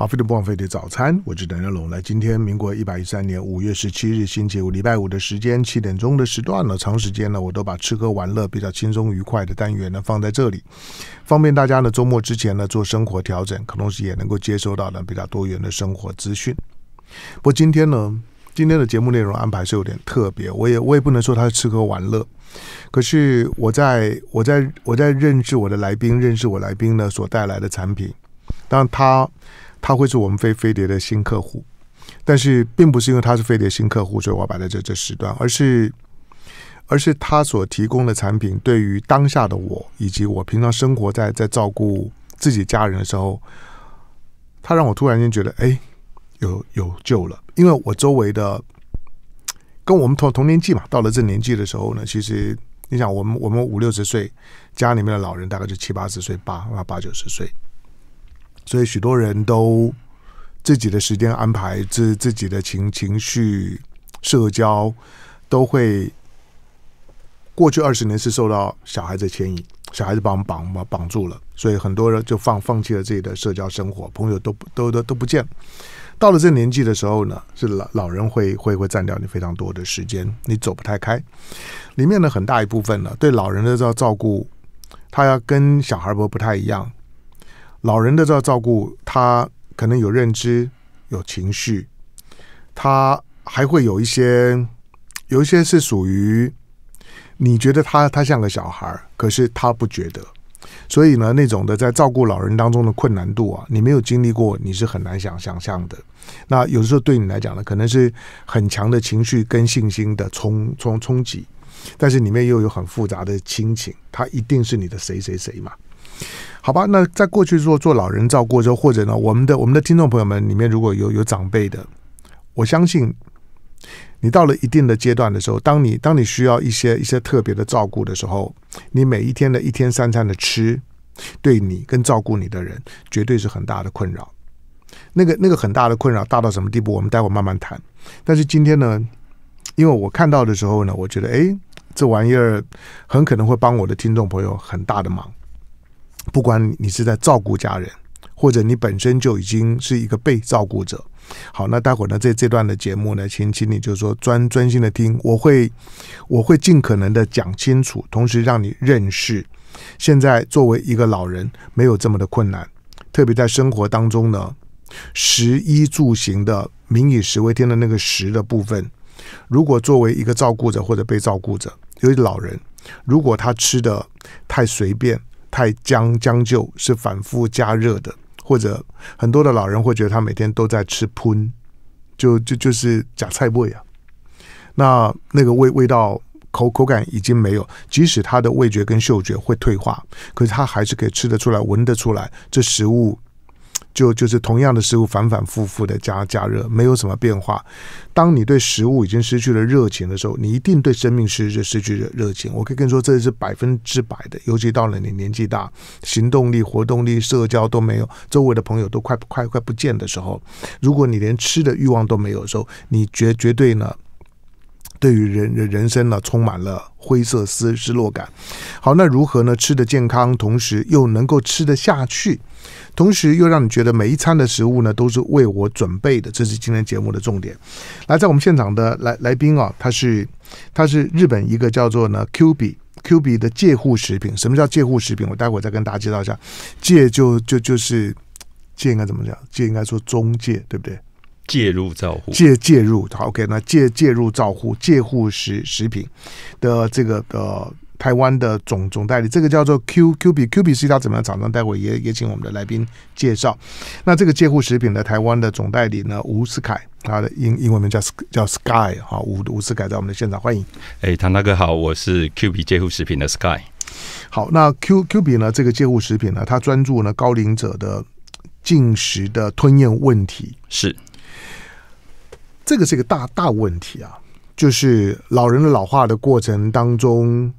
好，费的不枉费的早餐，我是邓家龙。来，今天民国一百一三年五月十七日，星期五，礼拜五的时间，七点钟的时段呢，长时间呢，我都把吃喝玩乐比较轻松愉快的单元呢放在这里，方便大家呢周末之前呢做生活调整，同时也能够接收到呢比较多元的生活资讯。不过今天呢，今天的节目内容安排是有点特别，我也我也不能说它是吃喝玩乐，可是我在，我在我在认识我的来宾，认识我来宾呢所带来的产品，当他。他会是我们飞飞碟的新客户，但是并不是因为他是飞碟新客户，所以我摆在这这时段，而是而是他所提供的产品，对于当下的我以及我平常生活在在照顾自己家人的时候，他让我突然间觉得，哎，有有救了，因为我周围的跟我们同同年纪嘛，到了这年纪的时候呢，其实你想，我们我们五六十岁，家里面的老人大概就七八十岁，八八九十岁。所以，许多人都自己的时间安排、自自己的情情绪、社交都会过去二十年是受到小孩子牵引，小孩子把我们绑绑绑住了。所以，很多人就放放弃了自己的社交生活，朋友都都都都不见。到了这年纪的时候呢，是老老人会会会占掉你非常多的时间，你走不太开。里面呢，很大一部分呢，对老人的照照顾，他要跟小孩不不太一样。老人的照照顾，他可能有认知，有情绪，他还会有一些，有一些是属于你觉得他他像个小孩，可是他不觉得。所以呢，那种的在照顾老人当中的困难度啊，你没有经历过，你是很难想想象的。那有时候对你来讲呢，可能是很强的情绪跟信心的冲冲冲击，但是里面又有很复杂的亲情，他一定是你的谁谁谁嘛。好吧，那在过去做做老人照顾之后，或者呢，我们的我们的听众朋友们里面如果有有长辈的，我相信你到了一定的阶段的时候，当你当你需要一些一些特别的照顾的时候，你每一天的一天三餐的吃，对你跟照顾你的人绝对是很大的困扰。那个那个很大的困扰大到什么地步，我们待会慢慢谈。但是今天呢，因为我看到的时候呢，我觉得哎，这玩意儿很可能会帮我的听众朋友很大的忙。不管你是在照顾家人，或者你本身就已经是一个被照顾者，好，那待会呢，这这段的节目呢，请请你就是说专专心的听，我会我会尽可能的讲清楚，同时让你认识，现在作为一个老人，没有这么的困难，特别在生活当中呢，食衣住行的“民以食为天”的那个“食”的部分，如果作为一个照顾者或者被照顾者，尤其老人，如果他吃的太随便。太将将就是反复加热的，或者很多的老人会觉得他每天都在吃喷，就就就是假菜味啊。那那个味味道口口感已经没有，即使他的味觉跟嗅觉会退化，可是他还是可以吃得出来、闻得出来这食物。就就是同样的食物反反复复的加加热，没有什么变化。当你对食物已经失去了热情的时候，你一定对生命失失去热情。我可以跟你说，这是百分之百的。尤其到了你年纪大，行动力、活动力、社交都没有，周围的朋友都快快快不见的时候，如果你连吃的欲望都没有的时候，你绝绝对呢，对于人人生呢，充满了灰色失失落感。好，那如何呢？吃的健康，同时又能够吃得下去？同时又让你觉得每一餐的食物呢都是为我准备的，这是今天节目的重点。来，在我们现场的来来宾啊，他是他是日本一个叫做呢 Q B Q B 的介护食品。什么叫介护食品？我待会再跟大家介绍一下。介就就就是介应该怎么讲？介应该说中介对不对？介入照护。介介入，OK，好那介介入照护介护食食品的这个的。台湾的总总代理，这个叫做 Q Q B Q B 是他怎么样厂商？待会也也请我们的来宾介绍。那这个介护食品的台湾的总代理呢？吴思凯，他的英英文名叫叫 Sky 哈。吴吴思凯在我们的现场欢迎。哎，唐大哥好，我是 Q B 介护食品的 Sky。好，那 Q Q B 呢？这个介护食品呢？它专注呢高龄者的进食的吞咽问题，是这个是一个大大问题啊，就是老人的老化的过程当中。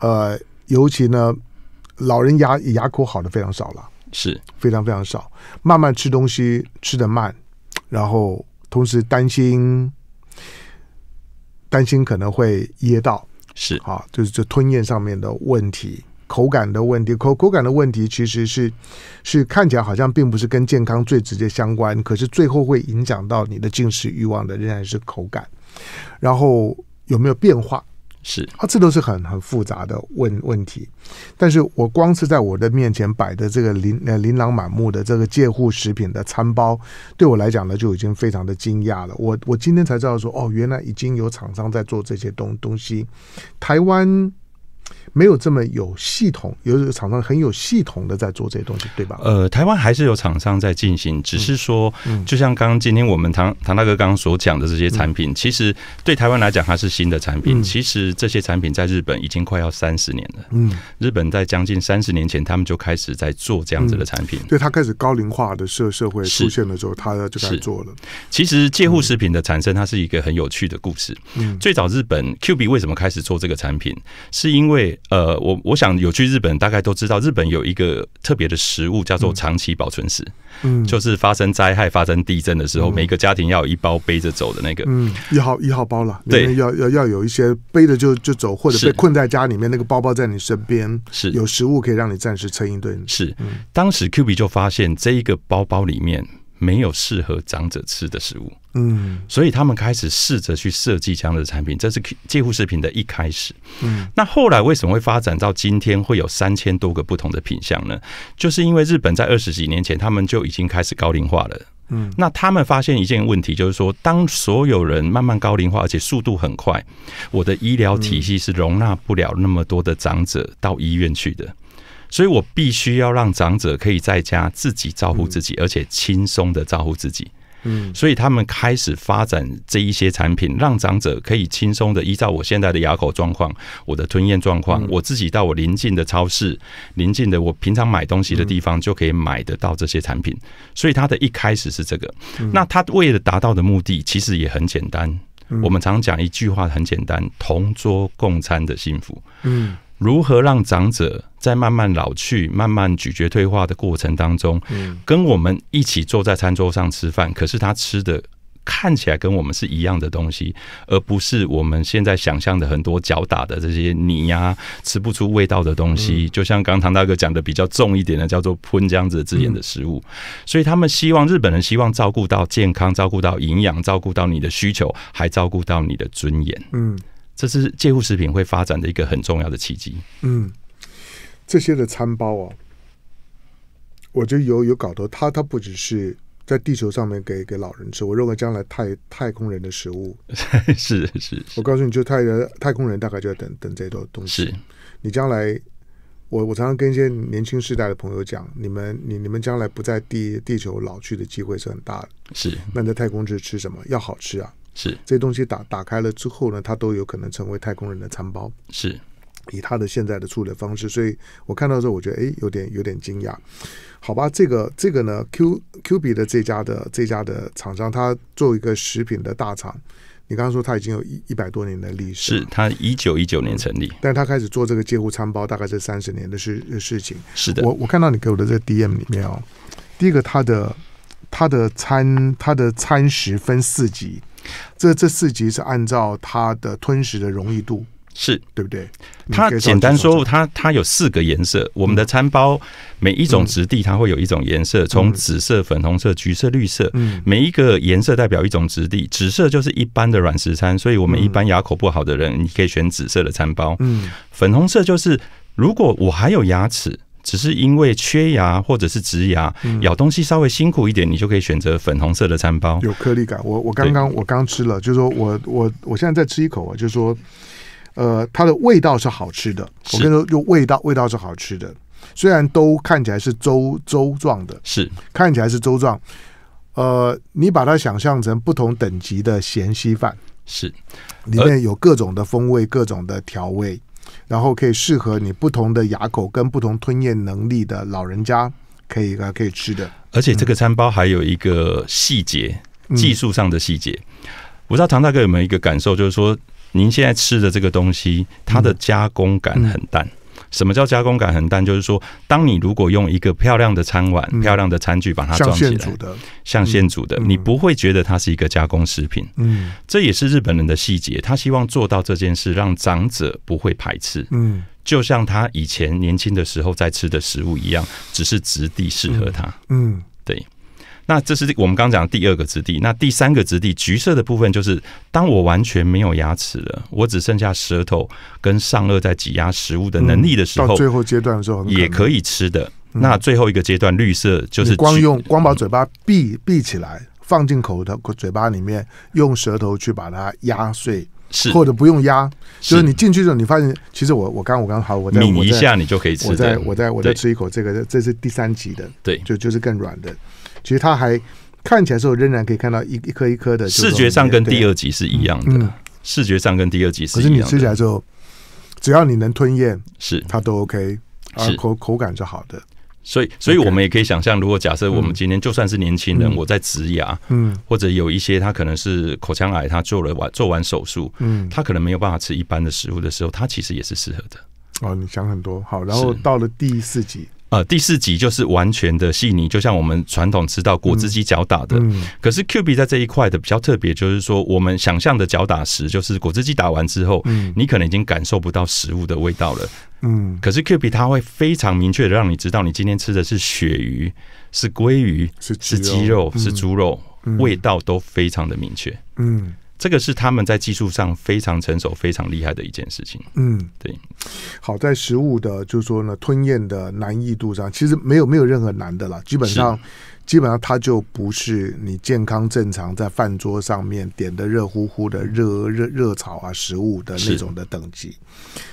呃，尤其呢，老人牙牙口好的非常少了，是非常非常少。慢慢吃东西，吃的慢，然后同时担心担心可能会噎到，是啊，就是这吞咽上面的问题，口感的问题，口口感的问题其实是是看起来好像并不是跟健康最直接相关，可是最后会影响到你的进食欲望的仍然是口感，然后有没有变化？是，啊，这都是很很复杂的问问题，但是我光是在我的面前摆的这个琳呃琳琅满目的这个介护食品的餐包，对我来讲呢就已经非常的惊讶了。我我今天才知道说，哦，原来已经有厂商在做这些东东西，台湾。没有这么有系统，有有厂商很有系统的在做这些东西，对吧？呃，台湾还是有厂商在进行，只是说，就像刚刚今天我们唐唐大哥刚刚所讲的这些产品，其实对台湾来讲它是新的产品。其实这些产品在日本已经快要三十年了。嗯，日本在将近三十年前，他们就开始在做这样子的产品。对他开始高龄化的社社会出现的时候，他就开始做了。其实介护食品的产生，它是一个很有趣的故事。嗯，最早日本 QB 为什么开始做这个产品，是因为对，呃，我我想有去日本，大概都知道日本有一个特别的食物叫做长期保存食，嗯，就是发生灾害、发生地震的时候，每个家庭要有一包背着走的那个，嗯，一号一号包了，对，要要要有一些背着就就走，或者被困在家里面，那个包包在你身边，是有食物可以让你暂时撑一顿。是，当时 Q B 就发现这一个包包里面。没有适合长者吃的食物，嗯，所以他们开始试着去设计这样的产品，这是介护食品的一开始。嗯，那后来为什么会发展到今天会有三千多个不同的品相呢？就是因为日本在二十几年前，他们就已经开始高龄化了，嗯，那他们发现一件问题，就是说，当所有人慢慢高龄化，而且速度很快，我的医疗体系是容纳不了那么多的长者到医院去的。所以我必须要让长者可以在家自己照顾自己，而且轻松的照顾自己。嗯，所以他们开始发展这一些产品，让长者可以轻松的依照我现在的牙口状况、我的吞咽状况，我自己到我邻近的超市、邻近的我平常买东西的地方，就可以买得到这些产品。所以他的一开始是这个。那他为了达到的目的，其实也很简单。我们常常讲一句话，很简单：同桌共餐的幸福。嗯。如何让长者在慢慢老去、慢慢咀嚼退化的过程当中，嗯，跟我们一起坐在餐桌上吃饭？可是他吃的看起来跟我们是一样的东西，而不是我们现在想象的很多搅打的这些泥呀，吃不出味道的东西。就像刚唐大哥讲的，比较重一点的叫做喷浆子之眼的食物。所以他们希望日本人希望照顾到健康，照顾到营养，照顾到你的需求，还照顾到你的尊严。嗯。这是介护食品会发展的一个很重要的契机。嗯，这些的餐包哦，我觉得有有搞头。它它不只是在地球上面给给老人吃。我认为将来太太空人的食物 是是。我告诉你，就太太空人大概就要等等这一套东西。是你将来，我我常常跟一些年轻世代的朋友讲，你们你你们将来不在地地球老去的机会是很大的。是，那在太空去吃什么要好吃啊？是这些东西打打开了之后呢，它都有可能成为太空人的餐包。是，以他的现在的处理方式，所以我看到时候我觉得哎，有点有点惊讶。好吧，这个这个呢，Q Q B 的这家的这家的厂商，他作为一个食品的大厂，你刚刚说他已经有一一百多年的历史，是他一九一九年成立，但是他开始做这个介护餐包，大概是三十年的事事情。是的，我我看到你给我的这个 DM 里面哦，第一个他的他的餐他的餐食分四级。这这四级是按照它的吞食的容易度，是对不对？它简单说，它它有四个颜色。我们的餐包每一种质地，它会有一种颜色，从紫色、粉红色、橘色、绿色。嗯，每一个颜色代表一种质地。紫色就是一般的软食餐，所以我们一般牙口不好的人，你可以选紫色的餐包。嗯，粉红色就是如果我还有牙齿。只是因为缺牙或者是植牙，咬东西稍微辛苦一点，你就可以选择粉红色的餐包，有颗粒感。我我刚刚我刚吃了，就是说我我我现在再吃一口啊，就是说，呃，它的味道是好吃的。我跟你说，就味道味道是好吃的。虽然都看起来是粥粥状的，是看起来是粥状，呃，你把它想象成不同等级的咸稀饭，是里面有各种的风味，各种的调味。然后可以适合你不同的牙口跟不同吞咽能力的老人家，可以来可以吃的。而且这个餐包还有一个细节，技术上的细节。我不知道唐大哥有没有一个感受，就是说您现在吃的这个东西，它的加工感很淡。什么叫加工感很淡？就是说，当你如果用一个漂亮的餐碗、漂亮的餐具把它装起来，像现煮的，像现煮的，你不会觉得它是一个加工食品。嗯，这也是日本人的细节，他希望做到这件事，让长者不会排斥。嗯，就像他以前年轻的时候在吃的食物一样，只是质地适合他。嗯，对。那这是我们刚讲的第二个质地。那第三个质地，橘色的部分就是当我完全没有牙齿了，我只剩下舌头跟上颚在挤压食物的能力的时候，到最后阶段的时候也可以吃的。那最后一个阶段，绿色就是光用光把嘴巴闭闭起来，放进口的嘴巴里面，用舌头去把它压碎。或者不用压，就是你进去之后，你发现其实我我刚我刚好我抿一下你就可以吃。我在我在我在吃一口，这个这是第三级的，对，就就是更软的。其实它还看起来时候仍然可以看到一一颗一颗的，视觉上跟第二级是一样的。视觉上跟第二级是一样。的。可是你吃起来之后，只要你能吞咽，是它都 OK，啊口口感是好的。所以，所以我们也可以想象，如果假设我们今天就算是年轻人，我在植牙，嗯，或者有一些他可能是口腔癌，他做了完做完手术，嗯，他可能没有办法吃一般的食物的时候，他其实也是适合的。哦，你想很多好，然后到了第四集。呃，第四级就是完全的细腻，就像我们传统吃到果汁机搅打的。嗯，可是 Q B 在这一块的比较特别，就是说我们想象的搅打时，就是果汁机打完之后，嗯，你可能已经感受不到食物的味道了。嗯，可是 Q B 它会非常明确的让你知道，你今天吃的是鳕鱼、是鲑鱼、是鸡肉、是猪肉，味道都非常的明确。嗯。这个是他们在技术上非常成熟、非常厉害的一件事情。嗯，对。好在食物的，就是说呢，吞咽的难易度上，其实没有没有任何难的了，基本上。基本上它就不是你健康正常在饭桌上面点的热乎乎的热热热炒啊食物的那种的等级，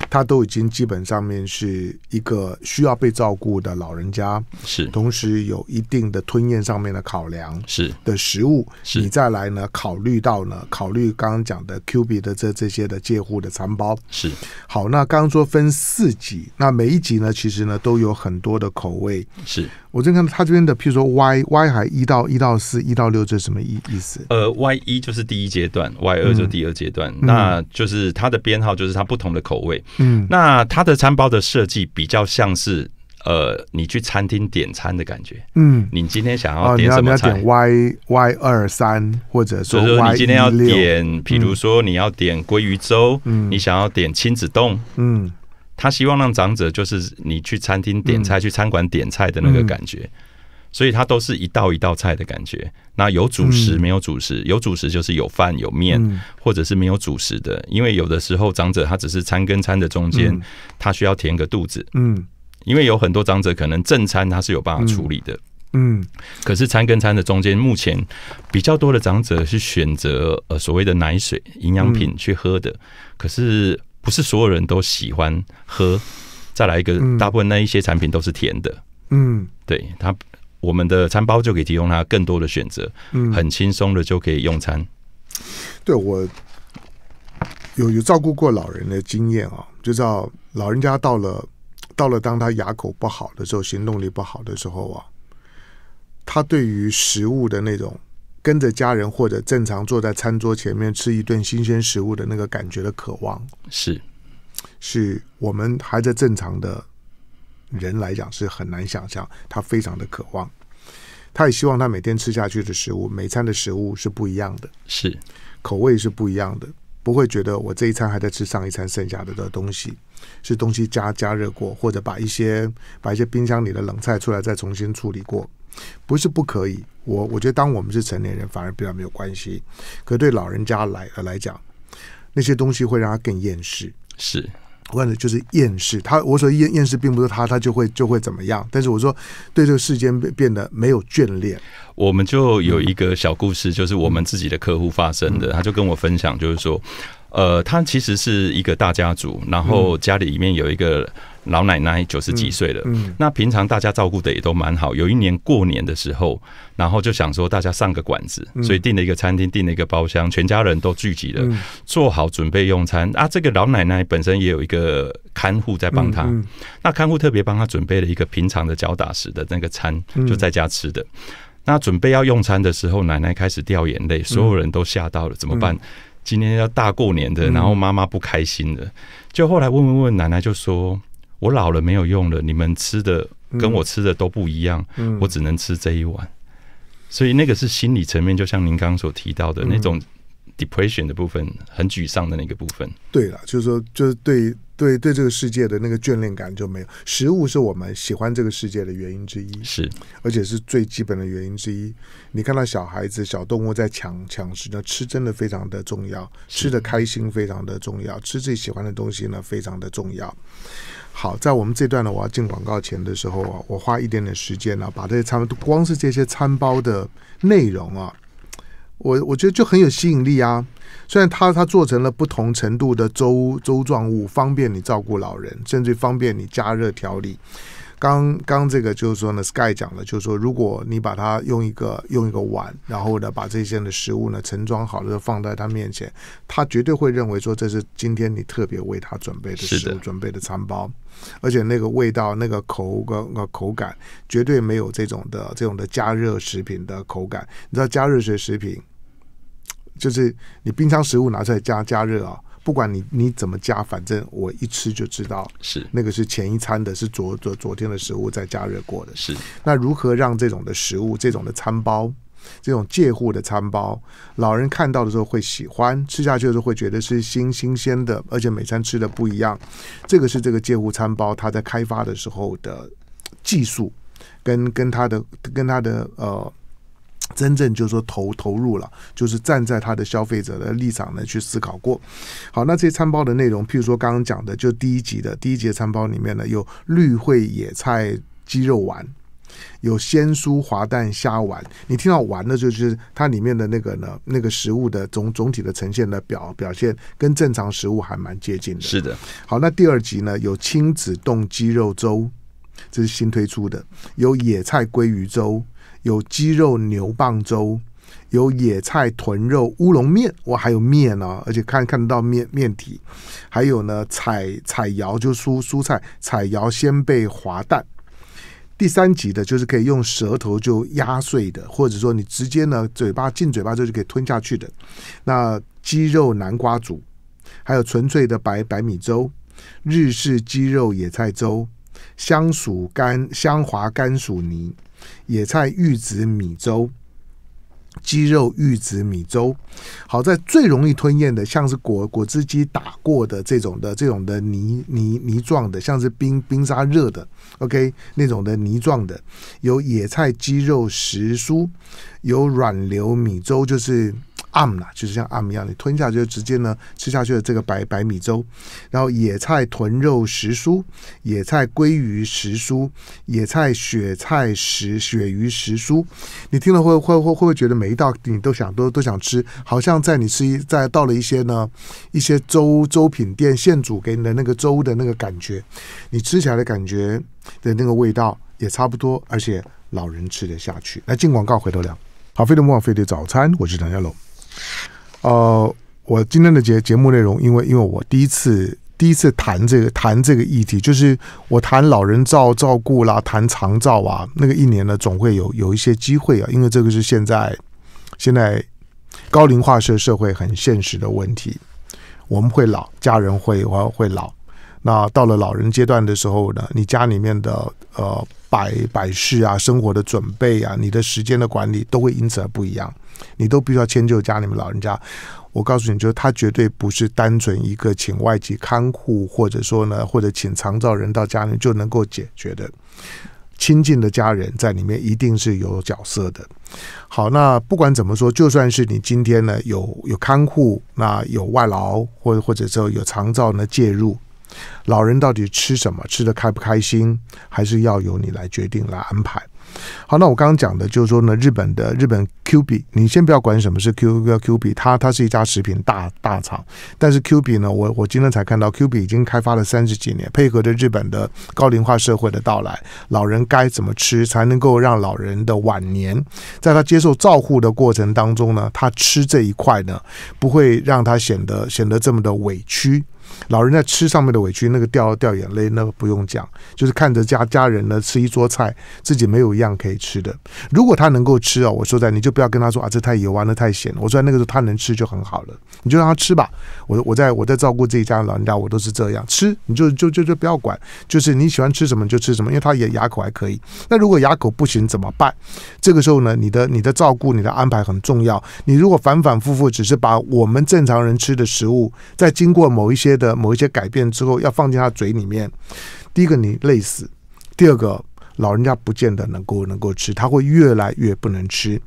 它都已经基本上面是一个需要被照顾的老人家，是同时有一定的吞咽上面的考量，是的食物，你再来呢考虑到呢考虑刚刚讲的 Q B 的这这些的介护的餐包是好，那刚刚说分四级，那每一级呢其实呢都有很多的口味，是我正看到他这边的譬如说 Y。Y 还一到一到四一到六，这什么意意思？呃，Y 一就是第一阶段，Y 二就第二阶段，那就是它的编号，就是它不同的口味。嗯，那它的餐包的设计比较像是，呃，你去餐厅点餐的感觉。嗯，你今天想要点什么餐？Y Y 二三，或者说，说你今天要点，比如说你要点鲑鱼粥，嗯，你想要点亲子冻，嗯，他希望让长者就是你去餐厅点菜，去餐馆点菜的那个感觉。所以它都是一道一道菜的感觉。那有主食，没有主食，有主食就是有饭有面，或者是没有主食的。因为有的时候长者他只是餐跟餐的中间，他需要填个肚子。嗯，因为有很多长者可能正餐他是有办法处理的。嗯，可是餐跟餐的中间，目前比较多的长者是选择呃所谓的奶水营养品去喝的。可是不是所有人都喜欢喝。再来一个，大部分那一些产品都是甜的。嗯，对它我们的餐包就可以提供他更多的选择，嗯，很轻松的就可以用餐。对我有有照顾过老人的经验啊，就知道老人家到了到了当他牙口不好的时候，行动力不好的时候啊，他对于食物的那种跟着家人或者正常坐在餐桌前面吃一顿新鲜食物的那个感觉的渴望，是是我们还在正常的人来讲是很难想象，他非常的渴望。他也希望他每天吃下去的食物，每餐的食物是不一样的，是口味是不一样的，不会觉得我这一餐还在吃上一餐剩下的的东西，是东西加加热过，或者把一些把一些冰箱里的冷菜出来再重新处理过，不是不可以。我我觉得当我们是成年人，反而比较没有关系，可对老人家来来讲，那些东西会让他更厌世。是。我感觉就是厌世，他我所厌厌世并不是他，他就会就会怎么样？但是我说对这个世间变变得没有眷恋。我们就有一个小故事，就是我们自己的客户发生的，他就跟我分享，就是说，呃，他其实是一个大家族，然后家里里面有一个。老奶奶九十几岁了，那平常大家照顾的也都蛮好。有一年过年的时候，然后就想说大家上个馆子，所以订了一个餐厅，订了一个包厢，全家人都聚集了，做好准备用餐。啊，这个老奶奶本身也有一个看护在帮她，那看护特别帮她准备了一个平常的脚打食的那个餐，就在家吃的。那准备要用餐的时候，奶奶开始掉眼泪，所有人都吓到了，怎么办？今天要大过年的，然后妈妈不开心了，就后来问问问奶奶，就说。我老了没有用了，你们吃的跟我吃的都不一样，我只能吃这一碗。所以那个是心理层面，就像您刚刚所提到的那种 depression 的部分，很沮丧的那个部分。对了，就是说，就是对对对，这个世界的那个眷恋感就没有。食物是我们喜欢这个世界的原因之一，是而且是最基本的原因之一。你看到小孩子、小动物在抢抢食呢，吃真的非常的重要，吃的开心非常的重要，吃自己喜欢的东西呢，非常的重要。好，在我们这段呢，我要进广告前的时候啊，我花一点点时间呢，把这些餐光是这些餐包的内容啊，我我觉得就很有吸引力啊。虽然它它做成了不同程度的粥粥状物，方便你照顾老人，甚至方便你加热调理。刚刚这个就是说呢，Sky 讲的，就是说，如果你把它用一个用一个碗，然后呢，把这些的食物呢盛装好了，放在他面前，他绝对会认为说这是今天你特别为他准备的食物、准备的餐包，而且那个味道、那个口个个口感，绝对没有这种的这种的加热食品的口感。你知道加热食品，就是你冰箱食物拿出来加加热哦。不管你你怎么加，反正我一吃就知道是那个是前一餐的，是昨昨昨天的食物在加热过的。是那如何让这种的食物、这种的餐包、这种介护的餐包，老人看到的时候会喜欢吃下去的时候会觉得是新新鲜的，而且每餐吃的不一样。这个是这个介护餐包，它在开发的时候的技术，跟跟它的跟它的呃。真正就是说投投入了，就是站在他的消费者的立场呢去思考过。好，那这些餐包的内容，譬如说刚刚讲的，就第一集的第一节餐包里面呢，有绿会野菜鸡肉丸，有鲜蔬滑蛋虾丸。你听到丸的，就是它里面的那个呢，那个食物的总总体的呈现的表表现，跟正常食物还蛮接近的。是的。好，那第二集呢，有亲子冻鸡肉粥，这是新推出的；有野菜鲑鱼粥。有鸡肉牛蒡粥，有野菜豚肉乌龙面，我还有面呢，而且看看得到面面体，还有呢彩彩瑶就蔬蔬菜彩瑶鲜贝滑蛋。第三级的就是可以用舌头就压碎的，或者说你直接呢嘴巴进嘴巴之后就可以吞下去的。那鸡肉南瓜煮，还有纯粹的白白米粥，日式鸡肉野菜粥，香薯干香滑甘薯泥。野菜玉子米粥、鸡肉玉子米粥，好在最容易吞咽的，像是果果汁机打过的这种的、这种的泥泥泥状的，像是冰冰沙热的，OK 那种的泥状的，有野菜鸡肉食蔬，有软流米粥，就是。暗啦，就是像暗米一样，你吞下就直接呢吃下去的这个白白米粥，然后野菜豚肉食蔬，野菜鲑鱼食蔬，野菜雪菜食鳕鱼食蔬，你听了会会会会不会觉得每一道你都想都都想吃，好像在你吃一在到了一些呢一些粥粥品店现煮给你的那个粥的那个感觉，你吃起来的感觉的那个味道也差不多，而且老人吃得下去。来进广告回头聊。好，非得莫非得早餐，我是梁家龙。呃，我今天的节节目内容，因为因为我第一次第一次谈这个谈这个议题，就是我谈老人照照顾啦，谈长照啊，那个一年呢总会有有一些机会啊，因为这个是现在现在高龄化社社会很现实的问题，我们会老，家人会会会老。那到了老人阶段的时候呢，你家里面的呃摆摆饰啊、生活的准备啊、你的时间的管理，都会因此而不一样。你都必须要迁就家里面老人家。我告诉你就，他绝对不是单纯一个请外籍看护，或者说呢，或者请长照人到家里就能够解决的。亲近的家人在里面一定是有角色的。好，那不管怎么说，就算是你今天呢有有看护，那有外劳，或或者说有长照呢介入。老人到底吃什么，吃得开不开心，还是要由你来决定、来安排。好，那我刚刚讲的就是说呢，日本的日本 Q B，你先不要管什么是 Q Q 哥 Q B，它它是一家食品大大厂。但是 Q B 呢，我我今天才看到 Q B 已经开发了三十几年，配合着日本的高龄化社会的到来，老人该怎么吃才能够让老人的晚年，在他接受照护的过程当中呢，他吃这一块呢，不会让他显得显得这么的委屈。老人在吃上面的委屈，那个掉掉眼泪，那个不用讲，就是看着家家人呢吃一桌菜，自己没有一样可以吃的。如果他能够吃啊，我说在你就不要跟他说啊，这太油玩的太咸。我说那个时候他能吃就很好了，你就让他吃吧。我我在我在照顾这一家老人家，我都是这样吃，你就就就就不要管，就是你喜欢吃什么就吃什么，因为他也牙口还可以。那如果牙口不行怎么办？这个时候呢，你的你的照顾你的安排很重要。你如果反反复复只是把我们正常人吃的食物，在经过某一些的某一些改变之后，要放进他嘴里面。第一个，你累死；第二个，老人家不见得能够能够吃，他会越来越不能吃。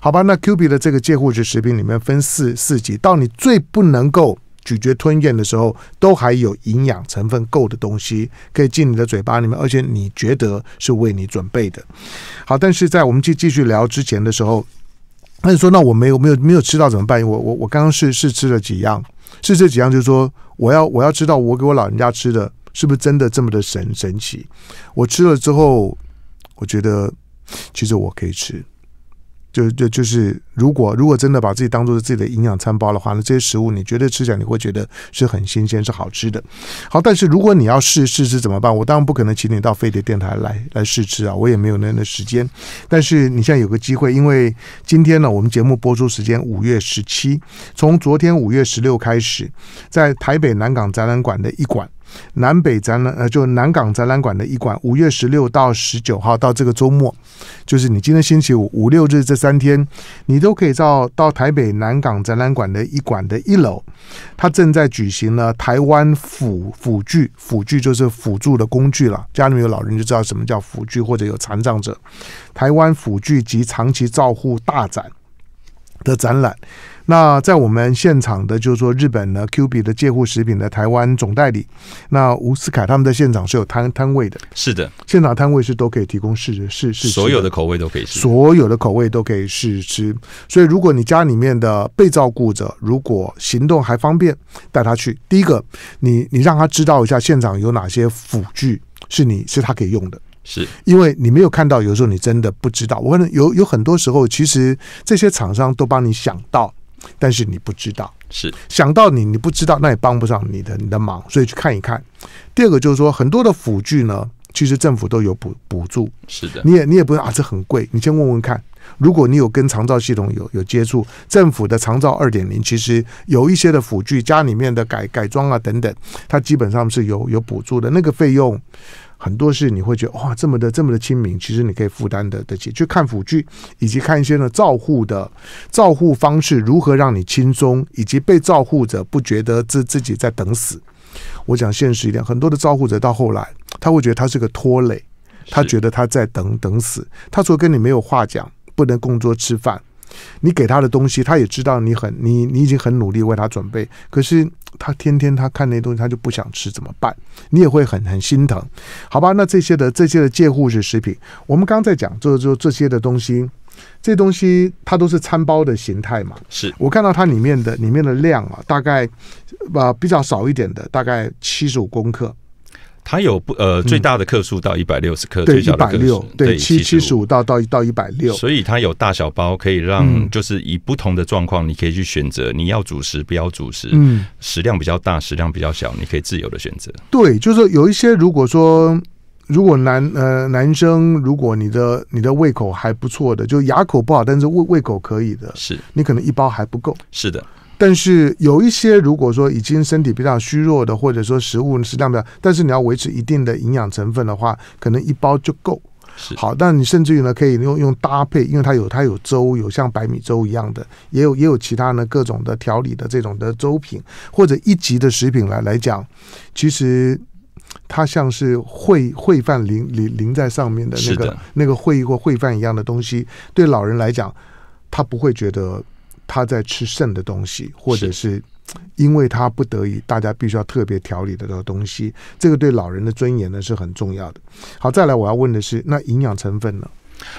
好吧，那 Q B 的这个介护食食品里面分四四级，到你最不能够咀嚼吞咽的时候，都还有营养成分够的东西可以进你的嘴巴里面，而且你觉得是为你准备的。好，但是在我们继继续聊之前的时候，那你说那我没有没有没有吃到怎么办？我我我刚刚是试吃了几样。是这几样，就是说，我要我要知道，我给我老人家吃的，是不是真的这么的神神奇？我吃了之后，我觉得其实我可以吃。就就就是，如果如果真的把自己当做是自己的营养餐包的话那这些食物你觉得吃起来你会觉得是很新鲜、是好吃的。好，但是如果你要试试吃怎么办？我当然不可能请你到飞碟电台来来试吃啊，我也没有那样的时间。但是你现在有个机会，因为今天呢，我们节目播出时间五月十七，从昨天五月十六开始，在台北南港展览馆的一馆。南北展览，呃，就南港展览馆的一馆，五月十六到十九号到这个周末，就是你今天星期五、五六日这三天，你都可以到到台北南港展览馆的一馆的一楼，它正在举行了台湾辅辅具辅具就是辅助的工具了，家里面有老人就知道什么叫辅具，或者有残障者，台湾辅具及长期照护大展的展览。那在我们现场的，就是说日本的 Q B 的介护食品的台湾总代理，那吴思凯他们在现场是有摊摊位的。是的，现场摊位是都可以提供试吃，试吃所有的口味都可以试，所有的口味都可以试吃。所以，如果你家里面的被照顾者如果行动还方便，带他去。第一个，你你让他知道一下现场有哪些辅具是你是他可以用的，是因为你没有看到，有时候你真的不知道。我可能有有很多时候，其实这些厂商都帮你想到。但是你不知道，是想到你，你不知道，那也帮不上你的你的忙，所以去看一看。第二个就是说，很多的辅具呢，其实政府都有补补助。是的，你也你也不用啊，这很贵，你先问问看。如果你有跟长照系统有有接触，政府的长照二点零，其实有一些的辅具，家里面的改改装啊等等，它基本上是有有补助的，那个费用。很多事你会觉得哇，这么的这么的亲民，其实你可以负担的得起。去看辅具，以及看一些呢照护的照护方式，如何让你轻松，以及被照护者不觉得自自己在等死。我讲现实一点，很多的照护者到后来，他会觉得他是个拖累，他觉得他在等等死，他说跟你没有话讲，不能共桌吃饭。你给他的东西，他也知道你很你你已经很努力为他准备，可是。他天天他看那些东西，他就不想吃，怎么办？你也会很很心疼，好吧？那这些的这些的介护式食品，我们刚刚在讲，就就这些的东西，这东西它都是餐包的形态嘛？是我看到它里面的里面的量啊，大概呃、比较少一点的，大概七十五公克。它有不呃最大的克数到一百六十克，最小的克对七七十五到到到一百六，所以它有大小包，可以让就是以不同的状况，你可以去选择，你要主食不要主食，嗯，食量比较大，食量比较小，你可以自由的选择。对，就是有一些如果说如果男呃男生，如果你的你的胃口还不错的，就牙口不好，但是胃胃口可以的，是你可能一包还不够，是的。但是有一些，如果说已经身体比较虚弱的，或者说食物食量比较，但是你要维持一定的营养成分的话，可能一包就够。好，但你甚至于呢，可以用用搭配，因为它有它有粥，有像白米粥一样的，也有也有其他呢各种的调理的这种的粥品，或者一级的食品来来讲，其实它像是烩烩饭淋淋淋在上面的那个那个烩或烩饭一样的东西，对老人来讲，他不会觉得。他在吃剩的东西，或者是因为他不得已，大家必须要特别调理的这个东西，这个对老人的尊严呢是很重要的。好，再来我要问的是，那营养成分呢？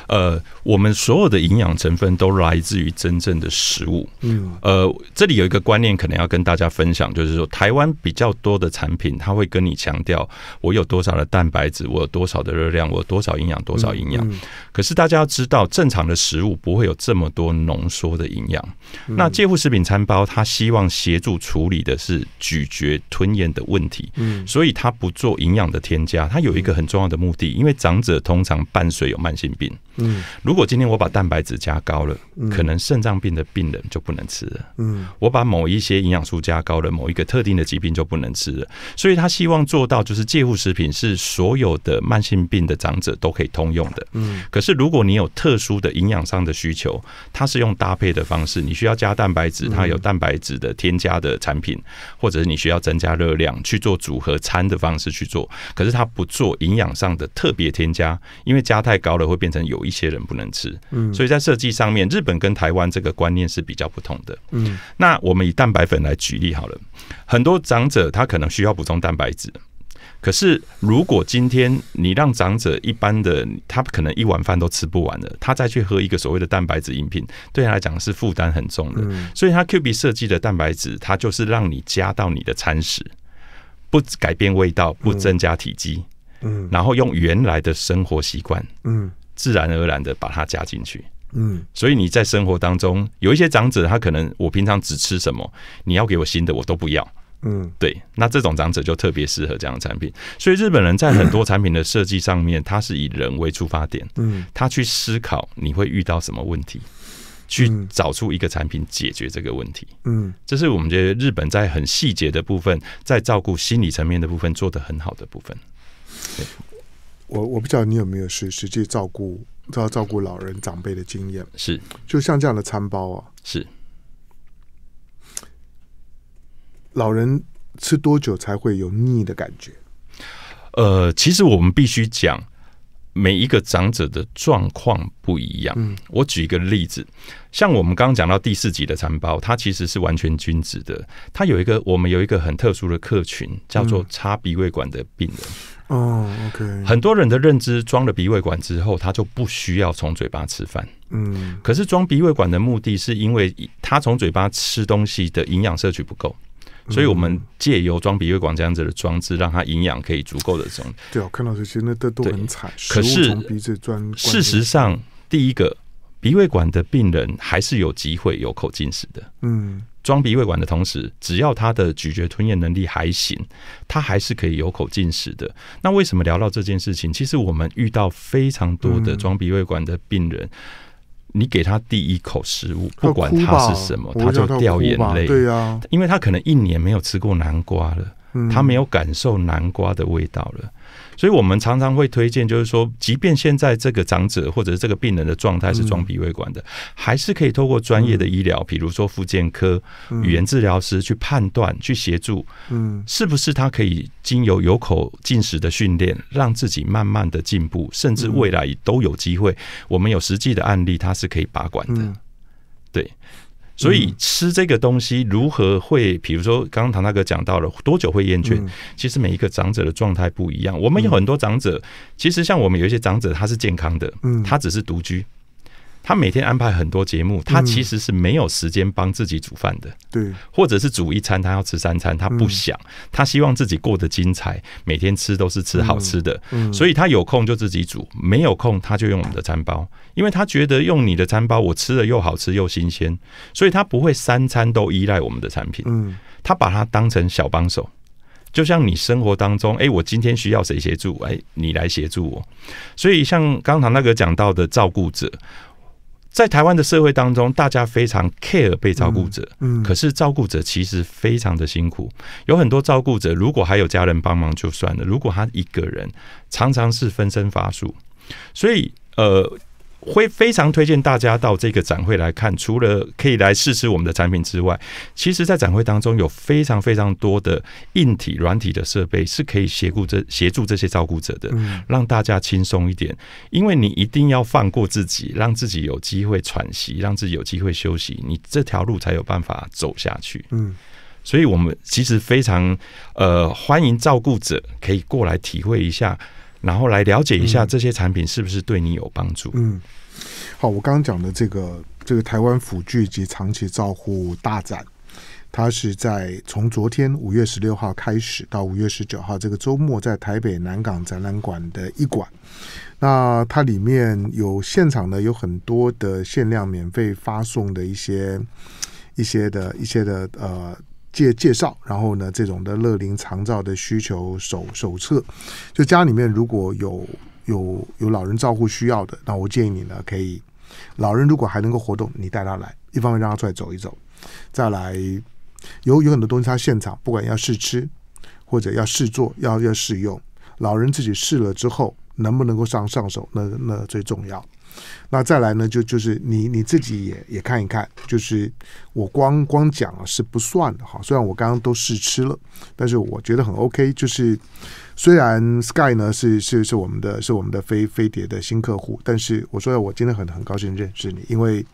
呃，我们所有的营养成分都来自于真正的食物。嗯，呃，这里有一个观念可能要跟大家分享，就是说台湾比较多的产品，它会跟你强调我有多少的蛋白质，我有多少的热量，我有多少营养多少营养。可是大家要知道，正常的食物不会有这么多浓缩的营养。那介护食品餐包，它希望协助处理的是咀嚼吞咽的问题，嗯，所以它不做营养的添加。它有一个很重要的目的，因为长者通常伴随有慢性病。Wien. 嗯，如果今天我把蛋白质加高了，可能肾脏病的病人就不能吃了。嗯，我把某一些营养素加高了，某一个特定的疾病就不能吃了。所以他希望做到，就是介护食品是所有的慢性病的长者都可以通用的。嗯，可是如果你有特殊的营养上的需求，它是用搭配的方式，你需要加蛋白质，它有蛋白质的添加的产品，或者是你需要增加热量去做组合餐的方式去做。可是它不做营养上的特别添加，因为加太高了会变成有。一些人不能吃，嗯，所以在设计上面，日本跟台湾这个观念是比较不同的，嗯。那我们以蛋白粉来举例好了，很多长者他可能需要补充蛋白质，可是如果今天你让长者一般的，他可能一碗饭都吃不完了，他再去喝一个所谓的蛋白质饮品，对他来讲是负担很重的。所以，他 Q B 设计的蛋白质，它就是让你加到你的餐食，不改变味道，不增加体积，嗯，然后用原来的生活习惯，嗯。自然而然的把它加进去，嗯，所以你在生活当中有一些长者，他可能我平常只吃什么，你要给我新的我都不要，嗯，对，那这种长者就特别适合这样的产品。所以日本人在很多产品的设计上面，他是以人为出发点，嗯，他去思考你会遇到什么问题，去找出一个产品解决这个问题，嗯，这是我们觉得日本在很细节的部分，在照顾心理层面的部分做得很好的部分。我我不知道你有没有实实际照顾照照顾老人长辈的经验，是就像这样的餐包啊，是老人吃多久才会有腻的感觉？呃，其实我们必须讲。每一个长者的状况不一样。嗯，我举一个例子，像我们刚刚讲到第四级的残包，它其实是完全均值的。它有一个，我们有一个很特殊的客群，叫做插鼻胃管的病人。哦，OK。很多人的认知，装了鼻胃管之后，他就不需要从嘴巴吃饭。嗯，可是装鼻胃管的目的是，因为他从嘴巴吃东西的营养摄取不够。所以，我们借由装鼻胃管这样子的装置，让它营养可以足够的种。对，我看到这些，那都都很惨。可是，事实上，第一个鼻胃管的病人还是有机会有口进食的。嗯，装鼻胃管的同时，只要他的咀嚼吞咽能力还行，他还是可以有口进食的。那为什么聊到这件事情？其实我们遇到非常多的装鼻胃管的病人。你给他第一口食物，不管它是什么，他就掉眼泪，对呀，因为他可能一年没有吃过南瓜了，他没有感受南瓜的味道了。所以，我们常常会推荐，就是说，即便现在这个长者或者这个病人的状态是装鼻胃管的，还是可以透过专业的医疗，比如说复健科、语言治疗师去判断、去协助，嗯，是不是他可以经由有口进食的训练，让自己慢慢的进步，甚至未来都有机会。我们有实际的案例，他是可以拔管的，对。所以吃这个东西如何会？比如说，刚刚唐大哥讲到了多久会厌倦？其实每一个长者的状态不一样。我们有很多长者，其实像我们有一些长者，他是健康的，他只是独居。他每天安排很多节目，他其实是没有时间帮自己煮饭的，对，或者是煮一餐，他要吃三餐，他不想，他希望自己过得精彩，每天吃都是吃好吃的，嗯，所以他有空就自己煮，没有空他就用我们的餐包，因为他觉得用你的餐包，我吃的又好吃又新鲜，所以他不会三餐都依赖我们的产品，嗯，他把它当成小帮手，就像你生活当中，哎，我今天需要谁协助，哎，你来协助我，所以像刚才那个讲到的照顾者。在台湾的社会当中，大家非常 care 被照顾者，嗯，可是照顾者其实非常的辛苦，有很多照顾者如果还有家人帮忙就算了，如果他一个人，常常是分身乏术，所以呃。会非常推荐大家到这个展会来看，除了可以来试试我们的产品之外，其实，在展会当中有非常非常多的硬体、软体的设备是可以协助这协助这些照顾者的，让大家轻松一点。因为你一定要放过自己，让自己有机会喘息，让自己有机会休息，你这条路才有办法走下去。嗯，所以我们其实非常呃欢迎照顾者可以过来体会一下。然后来了解一下这些产品是不是对你有帮助？嗯，好，我刚刚讲的这个这个台湾辅具及长期照护大展，它是在从昨天五月十六号开始到五月十九号这个周末，在台北南港展览馆的一馆。那它里面有现场呢，有很多的限量免费发送的一些一些的一些的呃。介介绍，然后呢，这种的乐龄长照的需求手手册，就家里面如果有有有老人照护需要的，那我建议你呢，可以老人如果还能够活动，你带他来，一方面让他出来走一走，再来有有很多东西他现场，不管要试吃或者要试做，要要试用，老人自己试了之后能不能够上上手，那那最重要。那再来呢？就就是你你自己也也看一看，就是我光光讲了是不算的哈。虽然我刚刚都试吃了，但是我觉得很 OK。就是虽然 Sky 呢是是是我们的是我们的飞飞碟的新客户，但是我说我今天很很高兴认识你，因为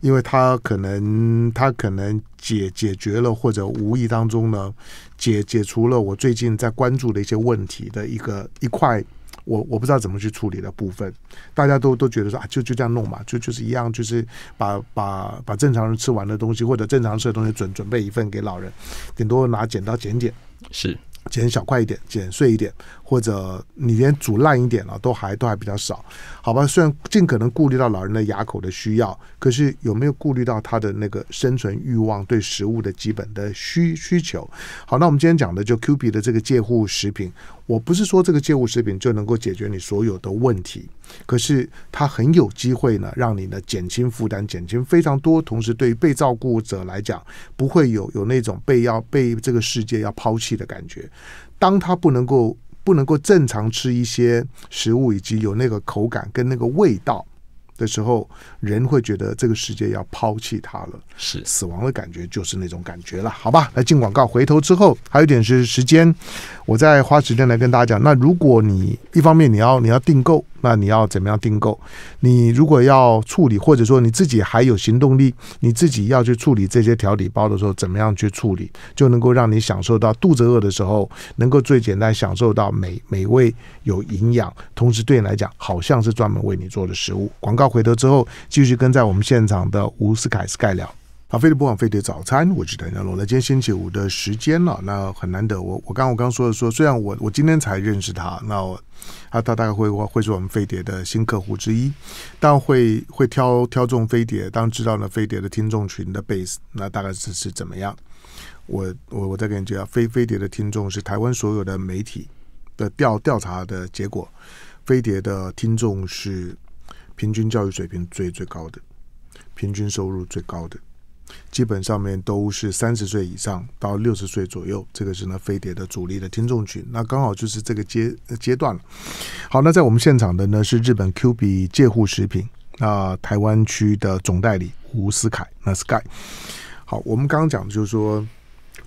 因为他可能他可能解解决了或者无意当中呢解解除了我最近在关注的一些问题的一个一块。我我不知道怎么去处理的部分，大家都都觉得说啊，就就这样弄嘛，就就是一样，就是把把把正常人吃完的东西或者正常吃的东西准准备一份给老人，顶多拿剪刀剪剪，是剪小块一点，剪碎一点，或者你连煮烂一点了都还都还比较少，好吧？虽然尽可能顾虑到老人的牙口的需要，可是有没有顾虑到他的那个生存欲望对食物的基本的需需求？好，那我们今天讲的就 Q 币的这个介护食品。我不是说这个戒物食品就能够解决你所有的问题，可是它很有机会呢，让你呢减轻负担，减轻非常多。同时，对于被照顾者来讲，不会有有那种被要被这个世界要抛弃的感觉。当他不能够不能够正常吃一些食物，以及有那个口感跟那个味道的时候。人会觉得这个世界要抛弃他了，是死亡的感觉，就是那种感觉了，好吧？来进广告，回头之后还有一点是时间，我再花时间来跟大家讲。那如果你一方面你要你要订购，那你要怎么样订购？你如果要处理，或者说你自己还有行动力，你自己要去处理这些调理包的时候，怎么样去处理，就能够让你享受到肚子饿的时候能够最简单享受到美美味、有营养，同时对你来讲好像是专门为你做的食物。广告回头之后。继续跟在我们现场的吴思凯斯盖聊。好，飞碟播网飞碟早餐，我记得你罗了。今天星期五的时间了，那很难得。我我刚我刚说说，虽然我我今天才认识他，那他他大概会会是我们飞碟的新客户之一，但会会挑挑中飞碟。当知道了飞碟的听众群的 base，那大概是是怎么样？我我我再跟你讲，飞飞碟的听众是台湾所有的媒体的调调查的结果，飞碟的听众是。平均教育水平最最高的，平均收入最高的，基本上面都是三十岁以上到六十岁左右，这个是呢飞碟的主力的听众群，那刚好就是这个阶阶段了。好，那在我们现场的呢是日本 Q B 介护食品啊台湾区的总代理吴思凯，那 sky。好，我们刚刚讲的就是说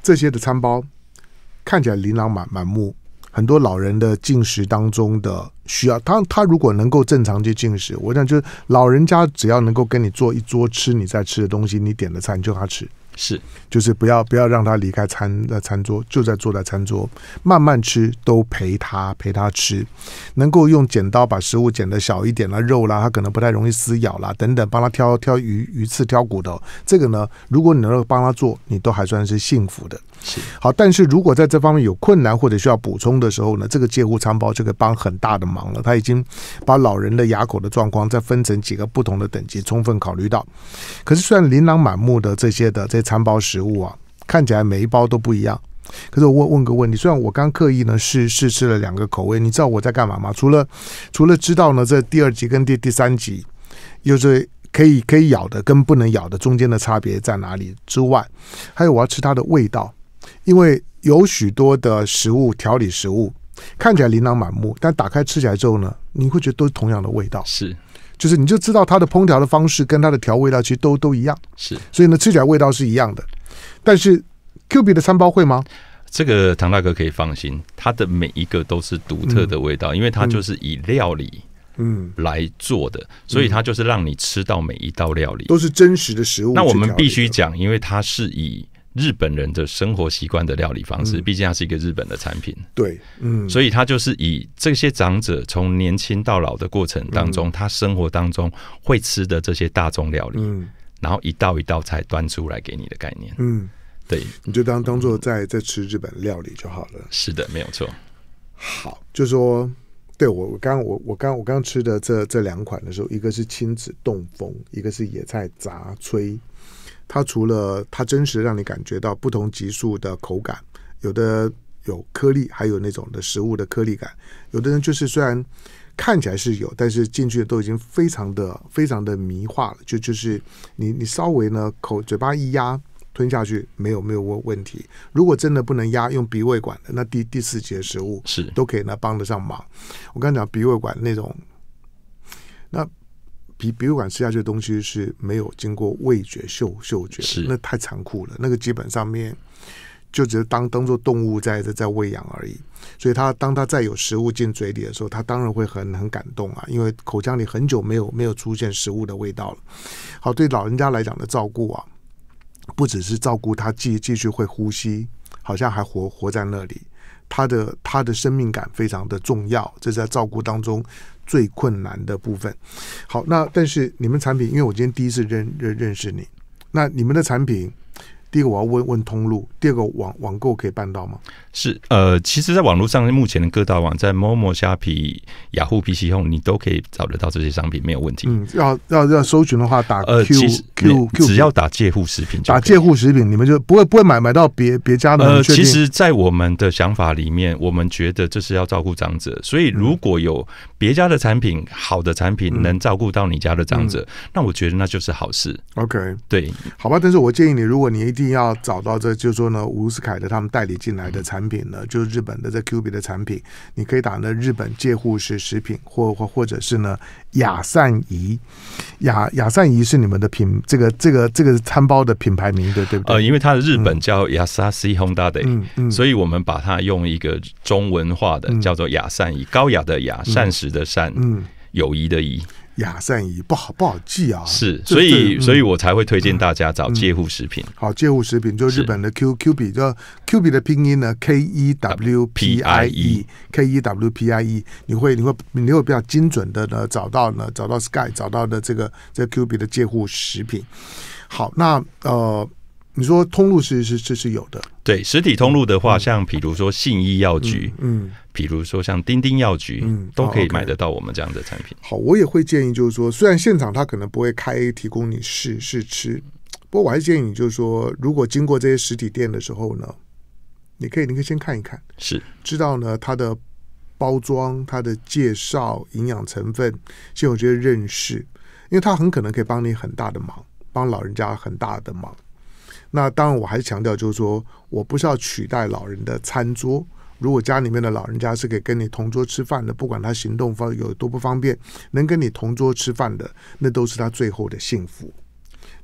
这些的餐包看起来琳琅满满目，很多老人的进食当中的。需要他，他如果能够正常去进食，我想就是老人家只要能够跟你坐一桌吃，你在吃的东西，你点的菜，你就他吃。是，就是不要不要让他离开餐的餐桌，就在坐在餐桌慢慢吃，都陪他陪他吃，能够用剪刀把食物剪得小一点啦，肉啦，他可能不太容易撕咬啦，等等，帮他挑挑鱼鱼刺、挑骨头，这个呢，如果你能够帮他做，你都还算是幸福的。是好，但是如果在这方面有困难或者需要补充的时候呢，这个介护餐包就可以帮很大的忙了。他已经把老人的牙口的状况再分成几个不同的等级，充分考虑到。可是虽然琳琅满目的这些的这餐包食物啊，看起来每一包都不一样。可是我问问个问题，虽然我刚刻意呢试试吃了两个口味，你知道我在干嘛吗？除了除了知道呢，这第二集跟第第三集又是可以可以咬的跟不能咬的中间的差别在哪里之外，还有我要吃它的味道，因为有许多的食物调理食物看起来琳琅满目，但打开吃起来之后呢，你会觉得都是同样的味道。是。就是你就知道它的烹调的方式跟它的调味料其实都都一样，是，所以呢吃起来味道是一样的。但是 Q B 的餐包会吗？这个唐大哥可以放心，它的每一个都是独特的味道，因为它就是以料理嗯来做的，所以它就是让你吃到每一道料理都是真实的食物。那我们必须讲，因为它是以。日本人的生活习惯的料理方式，毕竟它是一个日本的产品。对，嗯，所以它就是以这些长者从年轻到老的过程当中，他生活当中会吃的这些大众料理，然后一道一道菜端出来给你的概念。嗯，对，你就当当做在在吃日本料理就好了。是的，没有错。好，就说对我刚我我刚我刚吃的这这两款的时候，一个是亲子冻风，一个是野菜杂炊。它除了它真实让你感觉到不同级数的口感，有的有颗粒，还有那种的食物的颗粒感。有的人就是虽然看起来是有，但是进去都已经非常的非常的迷化了。就就是你你稍微呢口嘴巴一压吞下去，没有没有问问题。如果真的不能压，用鼻胃管的，那第第四节食物是都可以，呢帮得上忙。我刚讲鼻胃管那种那。比比如管吃下去的东西是没有经过味觉、嗅嗅觉，那太残酷了。那个基本上面就只是当当做动物在在在喂养而已。所以，他当他再有食物进嘴里的时候，他当然会很很感动啊，因为口腔里很久没有没有出现食物的味道了。好，对老人家来讲的照顾啊，不只是照顾他继继续会呼吸，好像还活活在那里，他的他的生命感非常的重要，这是照顾当中。最困难的部分。好，那但是你们产品，因为我今天第一次认认认识你，那你们的产品，第一个我要问问通路，第二个网网购可以办到吗？是，呃，其实，在网络上，目前的各大网，站，某某虾皮、雅虎、o m 后，你都可以找得到这些商品，没有问题。嗯，要要要搜寻的话，打 Q Q Q，只要打介护食品，打介护食品，你们就不会不会买买到别别家的。呃，其实，在我们的想法里面，我们觉得这是要照顾长者，所以如果有。别家的产品，好的产品能照顾到你家的长者，那我觉得那就是好事。OK，对，好吧。但是我建议你，如果你一定要找到这就说呢，吴思凯的他们代理进来的产品呢，就是日本的这 QB 的产品，你可以打呢日本介护式食品，或或或者是呢雅善怡，雅雅善怡是你们的品这个这个这个餐包的品牌名对对不对？呃，因为它的日本叫雅沙西 d 大袋，所以我们把它用一个中文化的叫做雅善怡，高雅的雅，膳食。的善，嗯，友谊的谊，雅善怡不好不好记啊，是，所以所以我才会推荐大家找介护食品。好，介护食品就日本的 Q Q 比，就 Q 比的拼音呢，K E W P I E，K E W P I E，你会你会你会比较精准的呢找到呢找到 Sky 找到的这个这 Q 比的介护食品。好，那呃。你说通路是是这是有的，对实体通路的话，像比如说信义药局，嗯，比如说像丁丁药局，嗯，都可以买得到我们这样的产品。好，我也会建议，就是说，虽然现场他可能不会开提供你试试吃，不过我还是建议，你，就是说，如果经过这些实体店的时候呢，你可以你可以先看一看，是知道呢它的包装、它的介绍、营养成分，先有些认识，因为它很可能可以帮你很大的忙，帮老人家很大的忙。那当然，我还是强调，就是说我不是要取代老人的餐桌。如果家里面的老人家是可以跟你同桌吃饭的，不管他行动方有多不方便，能跟你同桌吃饭的，那都是他最后的幸福。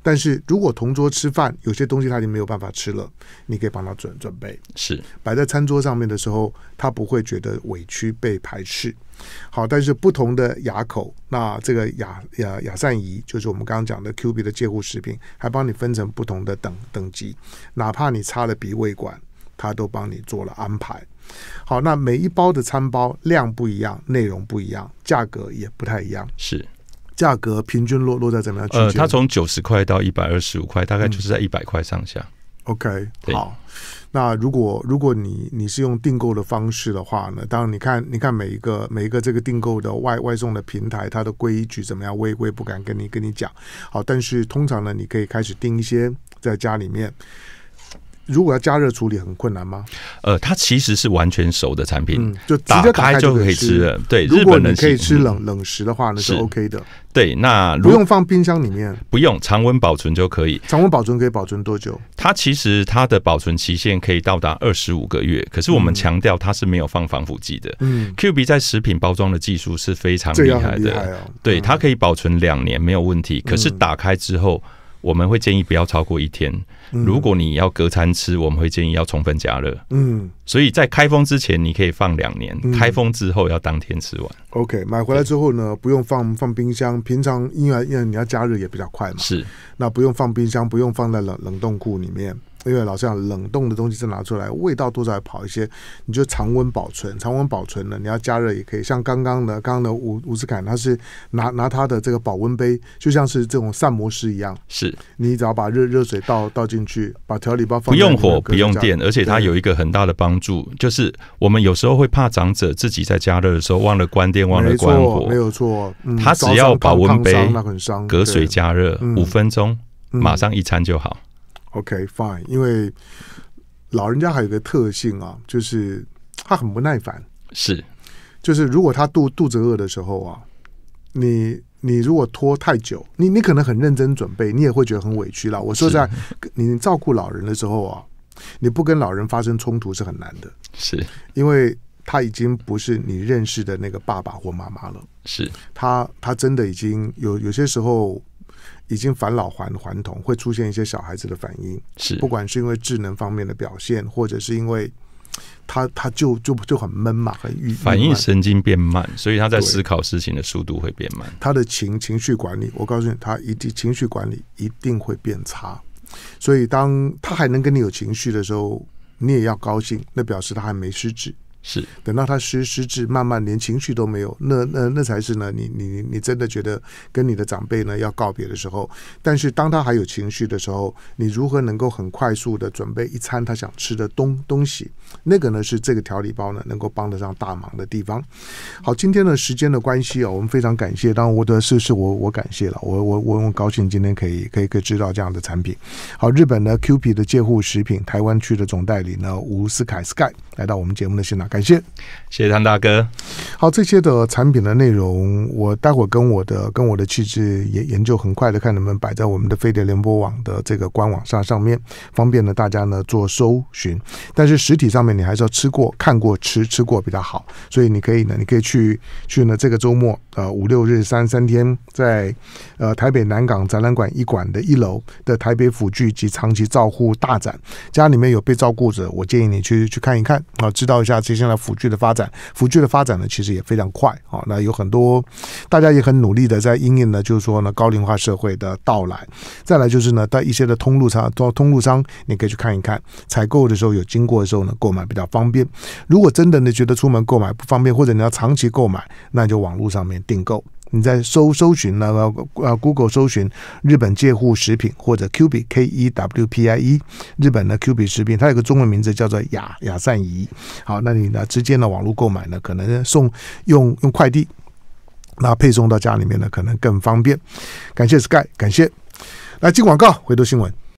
但是如果同桌吃饭，有些东西他已经没有办法吃了，你可以帮他准准备，是摆在餐桌上面的时候，他不会觉得委屈被排斥。好，但是不同的牙口，那这个雅雅雅善仪就是我们刚刚讲的 Q B 的介护食品，还帮你分成不同的等等级，哪怕你插了鼻胃管，他都帮你做了安排。好，那每一包的餐包量不一样，内容不一样，价格也不太一样，是。价格平均落落在怎么样？呃，它从九十块到一百二十五块，大概就是在一百块上下。OK，好。那如果如果你你是用订购的方式的话呢？当然，你看，你看每一个每一个这个订购的外外送的平台，它的规矩怎么样？我也我也不敢跟你跟你讲。好，但是通常呢，你可以开始订一些在家里面。如果要加热处理很困难吗？呃，它其实是完全熟的产品，就打开就可以吃了。对，日本人可以吃冷冷食的话呢，是 OK 的。对，那不用放冰箱里面，不用常温保存就可以。常温保存可以保存多久？它其实它的保存期限可以到达二十五个月。可是我们强调它是没有放防腐剂的。嗯，Q B 在食品包装的技术是非常厉害的。对，它可以保存两年没有问题。可是打开之后。我们会建议不要超过一天。如果你要隔餐吃，我们会建议要充分加热。嗯，所以在开封之前你可以放两年，开封之后要当天吃完。OK，买回来之后呢，不用放放冰箱，平常因为因为你要加热也比较快嘛。是，那不用放冰箱，不用放在冷冷冻库里面。因为老是讲冷冻的东西再拿出来，味道多少还跑一些。你就常温保存，常温保存呢，你要加热也可以。像刚刚的，刚刚的吴吴志凯他是拿拿他的这个保温杯，就像是这种膳魔师一样。是，你只要把热热水倒倒进去，把调理包放。不用火，不用电，而且它有一个很大的帮助，就是我们有时候会怕长者自己在加热的时候忘了关电，忘了关火，没有错。他只要保温杯，隔水加热五分钟，马上一餐就好。OK，fine。因为老人家还有个特性啊，就是他很不耐烦。是，就是如果他肚肚子饿的时候啊，你你如果拖太久，你你可能很认真准备，你也会觉得很委屈了。我说在，你照顾老人的时候啊，你不跟老人发生冲突是很难的。是，因为他已经不是你认识的那个爸爸或妈妈了。是他，他真的已经有有些时候。已经返老还还童，会出现一些小孩子的反应，是不管是因为智能方面的表现，或者是因为他他就就就很闷嘛，很郁。反应神经变慢，所以他在思考事情的速度会变慢。他的情情绪管理，我告诉你，他一定情绪管理一定会变差。所以当他还能跟你有情绪的时候，你也要高兴，那表示他还没失智。是，等到他失失智，慢慢连情绪都没有，那那那才是呢。你你你，真的觉得跟你的长辈呢要告别的时候，但是当他还有情绪的时候，你如何能够很快速的准备一餐他想吃的东东西？那个呢是这个调理包呢能够帮得上大忙的地方。好，今天的时间的关系啊，我们非常感谢。当然我的是是我我感谢了，我我我很高兴今天可以可以可以知道这样的产品。好，日本呢 QP 的介护食品台湾区的总代理呢吴思凯 sky 来到我们节目的现场，感谢，谢谢汤大哥。好，这些的产品的内容，我待会儿跟我的跟我的气质研研究，很快的看能不能摆在我们的飞碟联播网的这个官网上上面，方便呢大家呢做搜寻。但是实体上。你还是要吃过、看过、吃吃过比较好，所以你可以呢，你可以去去呢，这个周末呃五六日三三天在呃台北南港展览馆一馆的一楼的台北辅具及长期照护大展，家里面有被照顾者，我建议你去去看一看啊，知道一下接下来辅具的发展，辅具的发展呢其实也非常快啊，那有很多大家也很努力的在应呢，就是说呢高龄化社会的到来，再来就是呢在一些的通路商通通路商，你可以去看一看，采购的时候有经过的时候呢。购买比较方便。如果真的你觉得出门购买不方便，或者你要长期购买，那就网络上面订购。你在搜搜寻那个啊，Google 搜寻日本介护食品或者 Q B K E W P I E 日本的 Q B 食品，它有个中文名字叫做雅雅善怡。好，那你呢，直接呢网络购买呢，可能送用用快递，那配送到家里面呢，可能更方便。感谢 Sky，感谢。来进广告，回头新闻。